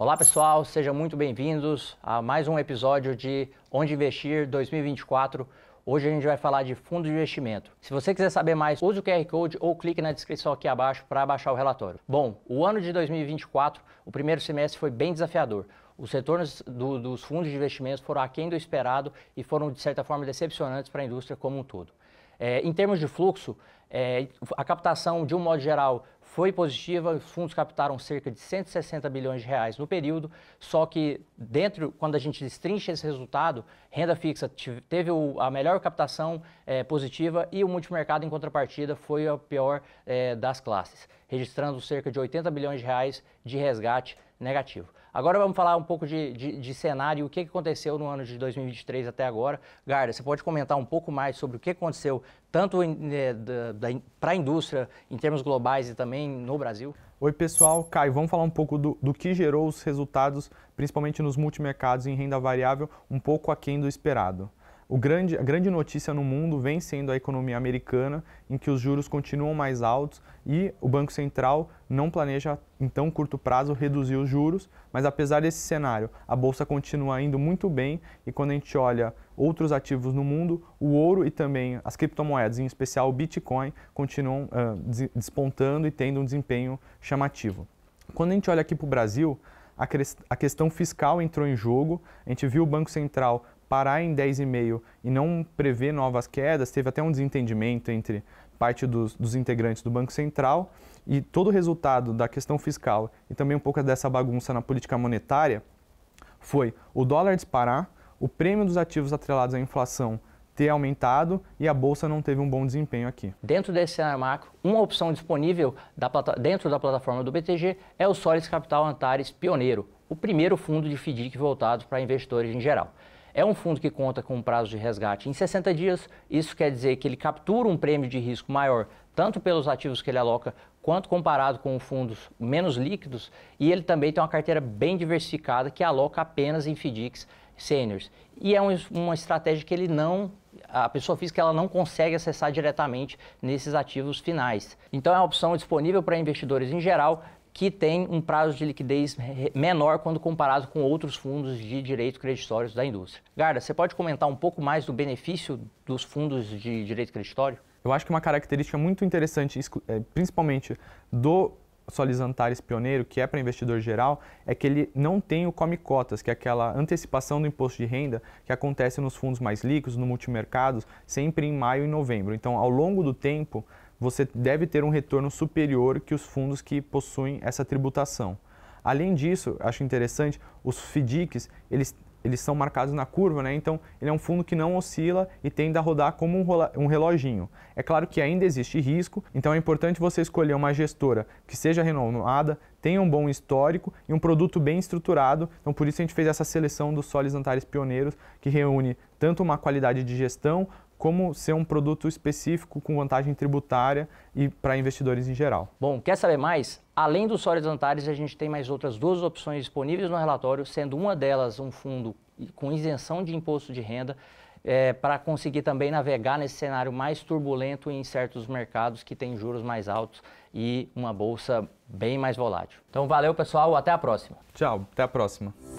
Olá pessoal, sejam muito bem-vindos a mais um episódio de Onde Investir 2024. Hoje a gente vai falar de fundo de investimento. Se você quiser saber mais, use o QR Code ou clique na descrição aqui abaixo para baixar o relatório. Bom, o ano de 2024, o primeiro semestre foi bem desafiador. Os retornos do, dos fundos de investimentos foram aquém do esperado e foram, de certa forma, decepcionantes para a indústria como um todo. É, em termos de fluxo, é, a captação, de um modo geral, foi positiva, os fundos captaram cerca de 160 bilhões de reais no período, só que dentro, quando a gente destrincha esse resultado, renda fixa teve a melhor captação é, positiva e o multimercado, em contrapartida, foi a pior é, das classes, registrando cerca de 80 bilhões de reais de resgate negativo. Agora vamos falar um pouco de, de, de cenário, o que aconteceu no ano de 2023 até agora. Garda, você pode comentar um pouco mais sobre o que aconteceu tanto eh, para a indústria em termos globais e também no Brasil? Oi, pessoal. Caio, vamos falar um pouco do, do que gerou os resultados, principalmente nos multimercados em renda variável, um pouco aquém do esperado grande, a grande notícia no mundo vem sendo a economia americana, em que os juros continuam mais altos e o Banco Central não planeja, em tão curto prazo, reduzir os juros. Mas apesar desse cenário, a Bolsa continua indo muito bem e quando a gente olha outros ativos no mundo, o ouro e também as criptomoedas, em especial o Bitcoin, continuam uh, despontando e tendo um desempenho chamativo. Quando a gente olha aqui para o Brasil, a questão fiscal entrou em jogo. A gente viu o Banco Central parar em 10,5 e não prever novas quedas, teve até um desentendimento entre parte dos, dos, integrantes do Banco Central e todo o resultado da questão fiscal e também um pouco dessa bagunça na política monetária foi o dólar disparar, o prêmio dos ativos atrelados à inflação ter aumentado e a bolsa não teve um bom desempenho aqui. Dentro desse cenário macro, uma opção disponível da, dentro da plataforma do BTG é o Solis Capital Antares Pioneiro, o primeiro fundo de FDIC voltado para investidores em geral. É um fundo que conta com um prazo de resgate em 60 dias. Isso quer dizer que ele captura um prêmio de risco maior, tanto pelos ativos que ele aloca, quanto comparado com fundos menos líquidos. E ele também tem uma carteira bem diversificada que aloca apenas em FDICs seniors. E é um, uma estratégia que ele não a pessoa física ela não consegue acessar diretamente nesses ativos finais. Então é uma opção disponível para investidores em geral que tem um prazo de liquidez menor quando comparado com outros fundos de direito creditório da indústria. Garda, você pode comentar um pouco mais do benefício dos fundos de direito creditório? Eu acho que uma característica muito interessante, é, principalmente do Solis Antares pioneiro, que é para investidor geral, é que ele não tem o come cotas, que é aquela antecipação do imposto de renda que acontece nos fundos mais líquidos, no multimercados, sempre em maio e novembro. Então, ao longo do tempo, você deve ter um retorno superior que os fundos que possuem essa tributação. Além disso, acho interessante, os FDICs, eles, eles são marcados na curva, né? então ele é um fundo que não oscila e tende a rodar como um, um reloginho. É claro que ainda existe risco, então é importante você escolher uma gestora que seja renomada, tenha um bom histórico e um produto bem estruturado. Então por isso a gente fez essa seleção dos Solis Antares Pioneiros, que reúne tanto uma qualidade de gestão como ser um produto específico com vantagem tributária e para investidores em geral. Bom, quer saber mais? Além dos sólidos Antares, a gente tem mais outras duas opções disponíveis no relatório, sendo uma delas um fundo com isenção de imposto de renda, é, para conseguir também navegar nesse cenário mais turbulento em certos mercados que têm juros mais altos e uma bolsa bem mais volátil. Então valeu pessoal, até a próxima. Tchau, até a próxima.